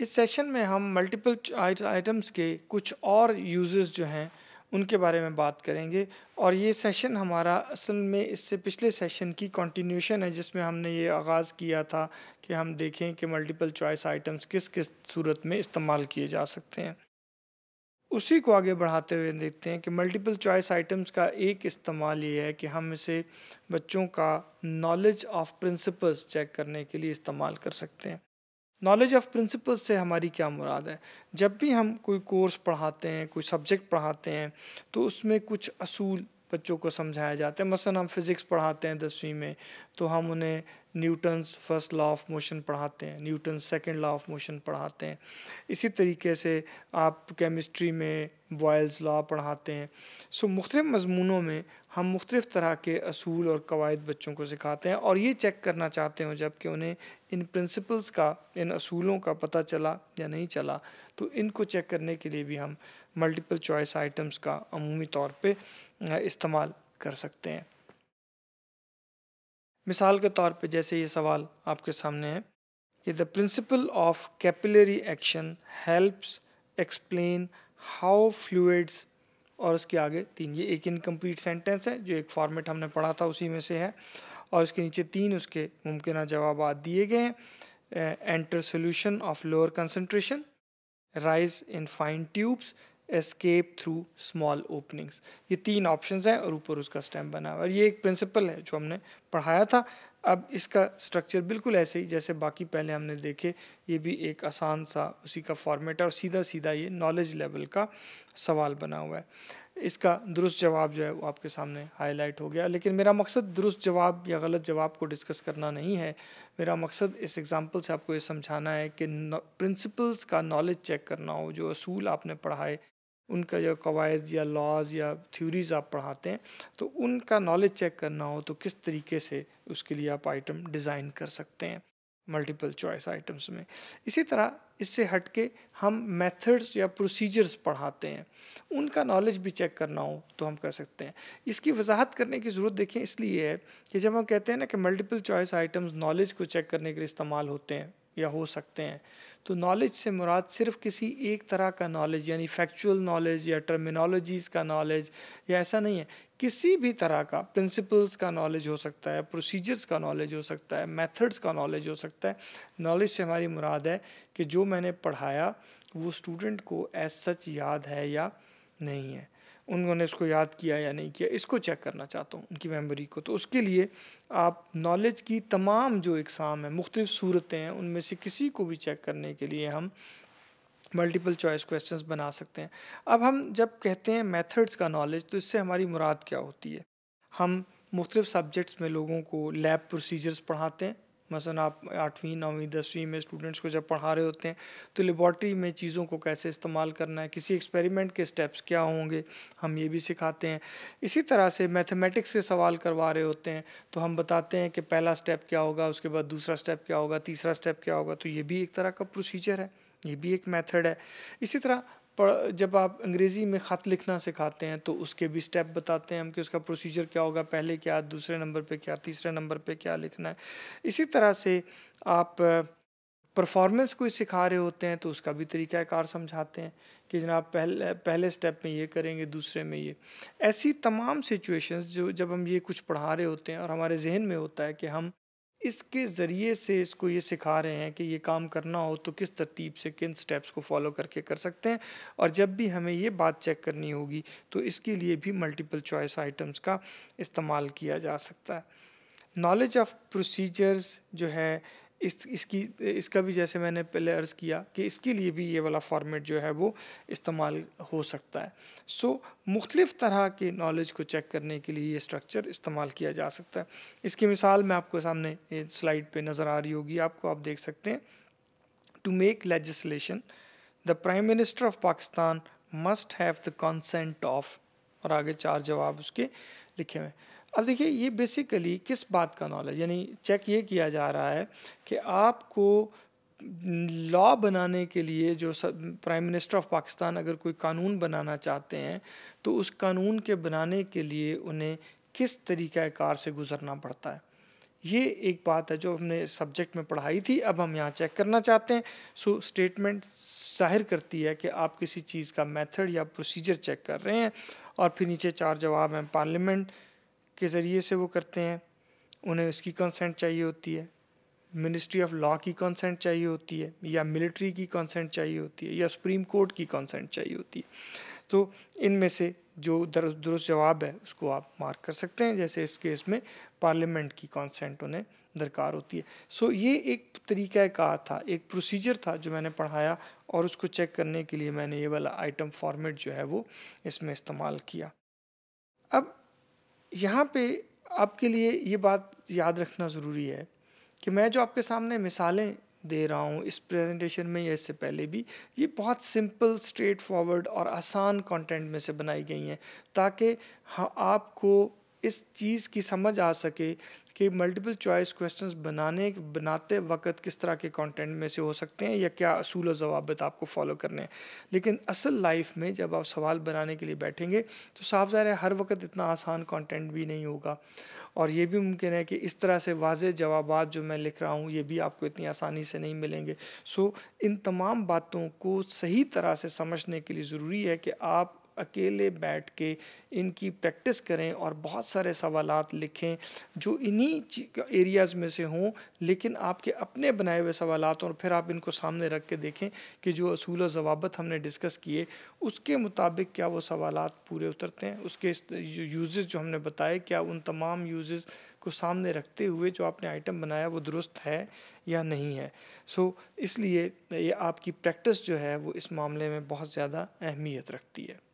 इस सेशन में हम मल्टीपल आइटम्स के कुछ और यूज़ जो हैं उनके बारे में बात करेंगे और ये सेशन हमारा असल में इससे पिछले सेशन की कंटिन्यूशन है जिसमें हमने ये आगाज़ किया था कि हम देखें कि मल्टीपल चॉइस आइटम्स किस किस सूरत में इस्तेमाल किए जा सकते हैं उसी को आगे बढ़ाते हुए देखते हैं कि मल्टीपल चॉइस आइटम्स का एक इस्तेमाल ये है कि हम इसे बच्चों का नॉलेज ऑफ प्रिंसिपल्स चेक करने के लिए इस्तेमाल कर सकते हैं नॉलेज ऑफ प्रिंसिपल से हमारी क्या मुराद है जब भी हम कोई कोर्स पढ़ाते हैं कोई सब्जेक्ट पढ़ाते हैं तो उसमें कुछ असूल बच्चों को समझाया जाता है मसलन हम फिज़िक्स पढ़ाते हैं दसवीं में तो हम उन्हें Newton's first law of motion पढ़ाते हैं Newton second law of motion पढ़ाते हैं इसी तरीके से आप केमिस्ट्री में बॉयल्स लॉ पढ़ाते हैं सो मुख्त मजमूनों में हम मुख्तफ तरह के असूल और कवायद बच्चों को सिखाते हैं और ये चेक करना चाहते हो जबकि उन्हें इन प्रिंसिपल्स का इन असूलों का पता चला या नहीं चला तो इनको चेक करने के लिए भी हम मल्टीपल चॉइस आइटम्स का अमूमी तौर पर इस्तेमाल कर सकते हैं मिसाल के तौर पे जैसे ये सवाल आपके सामने है कि the principle of capillary action helps explain how fluids और उसके आगे तीन ये एक इनकम्प्लीट सेंटेंस है जो एक फॉर्मेट हमने पढ़ा था उसी में से है और उसके नीचे तीन उसके मुमकिन जवाब दिए गए हैं enter solution of lower concentration rise in fine tubes escape through small openings ये तीन ऑप्शन हैं और ऊपर उसका स्टैम्प बना हुआ और ये एक प्रिंसिपल है जो हमने पढ़ाया था अब इसका स्ट्रक्चर बिल्कुल ऐसे ही जैसे बाकी पहले हमने देखे ये भी एक आसान सा उसी का फॉर्मेट है और सीधा सीधा ये नॉलेज लेवल का सवाल बना हुआ है इसका दुरुस्त जवाब जो है वो आपके सामने हाईलाइट हो गया लेकिन मेरा मकसद दुरुस्त जवाब या गलत जवाब को डिस्कस करना नहीं है मेरा मकसद इस एग्ज़ाम्पल से आपको ये समझाना है कि प्रिंसिपल्स का नॉलेज चेक करना हो जो असूल आपने पढ़ाए उनका जो कवायद या लॉज या थ्योरीज आप पढ़ाते हैं तो उनका नॉलेज चेक करना हो तो किस तरीके से उसके लिए आप आइटम डिज़ाइन कर सकते हैं मल्टीपल चॉइस आइटम्स में इसी तरह इससे हट के हम मेथड्स या प्रोसीजर्स पढ़ाते हैं उनका नॉलेज भी चेक करना हो तो हम कर सकते हैं इसकी वजाहत करने की ज़रूरत देखें इसलिए है कि जब हम कहते हैं ना कि मल्टीपल चॉइस आइटम्स नॉलेज को चेक करने के लिए इस्तेमाल होते हैं या हो सकते हैं तो नॉलेज से मुराद सिर्फ किसी एक तरह का नॉलेज यानी फैक्चुअल नॉलेज या टर्मिनोलॉजीज़ का नॉलेज या ऐसा नहीं है किसी भी तरह का प्रिंसिपल्स का नॉलेज हो सकता है प्रोसीजर्स का नॉलेज हो सकता है मेथड्स का नॉलेज हो सकता है नॉलेज से हमारी मुराद है कि जो मैंने पढ़ाया वो स्टूडेंट को एज सच याद है या नहीं है उन्होंने उसको याद किया या नहीं किया इसको चेक करना चाहता हूँ उनकी मेमोरी को तो उसके लिए आप नॉलेज की तमाम जो एग्ज़ाम हैं मुख्तलिफ सूरतें हैं उनमें से किसी को भी चेक करने के लिए हम मल्टीपल चॉइस क्वेश्चंस बना सकते हैं अब हम जब कहते हैं मेथड्स का नॉलेज तो इससे हमारी मुराद क्या होती है हम मुख्तलिफ सब्जेक्ट्स में लोगों को लैब प्रोसीजर्स पढ़ाते हैं मसलन आप आठवीं नौवीं दसवीं में स्टूडेंट्स को जब पढ़ा रहे होते हैं तो लेबॉर्ट्री में चीज़ों को कैसे इस्तेमाल करना है किसी एक्सपेरिमेंट के स्टेप्स क्या होंगे हम ये भी सिखाते हैं इसी तरह से मैथमेटिक्स के सवाल करवा रहे होते हैं तो हम बताते हैं कि पहला स्टेप क्या होगा उसके बाद दूसरा स्टेप क्या होगा तीसरा स्टेप क्या होगा तो ये भी एक तरह का प्रोसीजर है ये भी एक मेथड है इसी तरह जब आप अंग्रेज़ी में ख़त लिखना सिखाते हैं तो उसके भी स्टेप बताते हैं हम कि उसका प्रोसीजर क्या होगा पहले क्या दूसरे नंबर पे क्या तीसरे नंबर पे क्या लिखना है इसी तरह से आप परफॉर्मेंस कोई सिखा रहे होते हैं तो उसका भी कार समझाते हैं कि जनाब पहले पहले स्टेप में ये करेंगे दूसरे में ये ऐसी तमाम सिचुएशंस जो जब हम ये कुछ पढ़ा रहे होते हैं और हमारे जहन में होता है कि हम इसके ज़रिए से इसको ये सिखा रहे हैं कि ये काम करना हो तो किस तरतीब से किन स्टेप्स को फॉलो करके कर सकते हैं और जब भी हमें ये बात चेक करनी होगी तो इसके लिए भी मल्टीपल चॉइस आइटम्स का इस्तेमाल किया जा सकता है नॉलेज ऑफ प्रोसीजर्स जो है इस इसकी इसका भी जैसे मैंने पहले अर्ज़ किया कि इसके लिए भी ये वाला फॉर्मेट जो है वो इस्तेमाल हो सकता है सो मुख्तलिफ़ तरह के नॉलेज को चेक करने के लिए ये स्ट्रक्चर इस्तेमाल किया जा सकता है इसकी मिसाल मैं आपको सामने स्लाइड पे नज़र आ रही होगी आपको आप देख सकते हैं to make legislation the prime minister of Pakistan must have the consent of और आगे चार जवाब उसके लिखे हुए हैं अब देखिए ये बेसिकली किस बात का नॉलेज यानी चेक ये किया जा रहा है कि आपको लॉ बनाने के लिए जो प्राइम मिनिस्टर ऑफ पाकिस्तान अगर कोई कानून बनाना चाहते हैं तो उस कानून के बनाने के लिए उन्हें किस तरीक़ाकार से गुज़रना पड़ता है ये एक बात है जो हमने सब्जेक्ट में पढ़ाई थी अब हम यहाँ चेक करना चाहते हैं सो स्टेटमेंट जाहिर करती है कि आप किसी चीज़ का मेथड या प्रोसीजर चेक कर रहे हैं और फिर नीचे चार जवाब हैं पार्लियामेंट के ज़रिए से वो करते हैं उन्हें उसकी कंसेंट चाहिए होती है मिनिस्ट्री ऑफ लॉ की कंसेंट चाहिए होती है या मिलिट्री की कंसेंट चाहिए होती है या सुप्रीम कोर्ट की कंसेंट चाहिए होती है तो इनमें से जो दुरुस्त दुरुस्त जवाब है उसको आप मार्क कर सकते हैं जैसे इस केस में पार्लियामेंट की कंसेंट उन्हें दरकार होती है सो so, ये एक तरीका कहा था एक प्रोसीजर था जो मैंने पढ़ाया और उसको चेक करने के लिए मैंने ये वाला आइटम फॉर्मेट जो है वो इसमें इस्तेमाल किया अब यहाँ पे आपके लिए ये बात याद रखना ज़रूरी है कि मैं जो आपके सामने मिसालें दे रहा हूँ इस प्रेजेंटेशन में या इससे पहले भी ये बहुत सिंपल स्ट्रेट फॉरवर्ड और आसान कंटेंट में से बनाई गई हैं ताकि हाँ आपको इस चीज़ की समझ आ सके कि मल्टीपल चॉइस क्वेश्चंस बनाने बनाते वक्त किस तरह के कंटेंट में से हो सकते हैं या क्या असूल और जवाब आपको फॉलो करने हैं लेकिन असल लाइफ में जब आप सवाल बनाने के लिए बैठेंगे तो साफ ज़ाहिर है हर वक्त इतना आसान कंटेंट भी नहीं होगा और ये भी मुमकिन है कि इस तरह से वाज जवाब जो मैं लिख रहा हूँ ये भी आपको इतनी आसानी से नहीं मिलेंगे सो इन तमाम बातों को सही तरह से समझने के लिए ज़रूरी है कि आप अकेले बैठ के इनकी प्रैक्टिस करें और बहुत सारे सवाल लिखें जो इन्हीं इन्हीं एरियाज़ में से हों लेकिन आपके अपने बनाए हुए सवाल और फिर आप इनको सामने रख के देखें कि जो असूल जवाबत हमने डिस्कस किए उसके मुताबिक क्या वो सवाल पूरे उतरते हैं उसके यूजेस जो हमने बताए क्या उन तमाम यूजेस को सामने रखते हुए जो आपने आइटम बनाया वो दुरुस्त है या नहीं है सो इसलिए ये आपकी प्रैक्टिस जो है वो इस मामले में बहुत ज़्यादा अहमियत रखती है